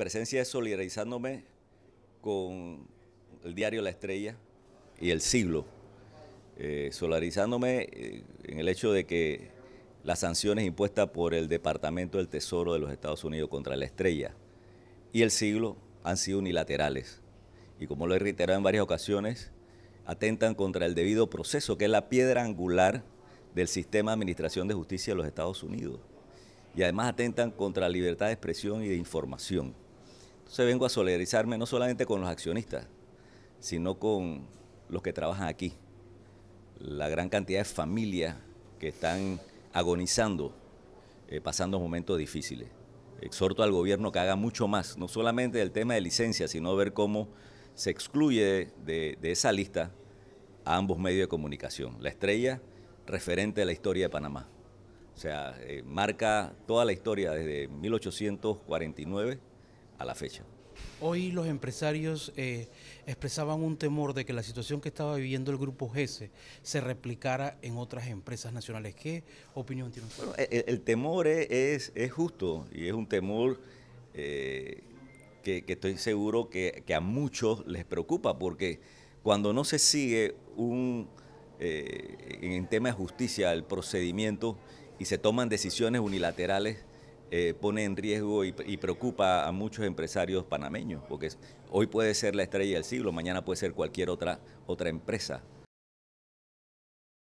presencia es solidarizándome con el diario La Estrella y el siglo, eh, solidarizándome eh, en el hecho de que las sanciones impuestas por el Departamento del Tesoro de los Estados Unidos contra La Estrella y el siglo han sido unilaterales. Y como lo he reiterado en varias ocasiones, atentan contra el debido proceso, que es la piedra angular del sistema de administración de justicia de los Estados Unidos. Y además atentan contra la libertad de expresión y de información se vengo a solidarizarme no solamente con los accionistas, sino con los que trabajan aquí. La gran cantidad de familias que están agonizando, eh, pasando momentos difíciles. Exhorto al gobierno que haga mucho más, no solamente el tema de licencia, sino ver cómo se excluye de, esa lista a ambos medios de comunicación. La estrella, referente a la historia de Panamá. O sea, eh, marca toda la historia desde 1849 a la fecha. Hoy los empresarios eh, expresaban un temor de que la situación que estaba viviendo el grupo GESE se replicara en otras empresas nacionales. ¿Qué opinión tiene usted? Bueno, e, e, el, temor es, justo y es un temor eh, que, estoy seguro que, a muchos les preocupa porque cuando no se sigue un, eh, en tema de justicia el procedimiento y se toman decisiones unilaterales, eh, pone en riesgo y, y, preocupa a muchos empresarios panameños, porque hoy puede ser la estrella del siglo, mañana puede ser cualquier otra, otra empresa.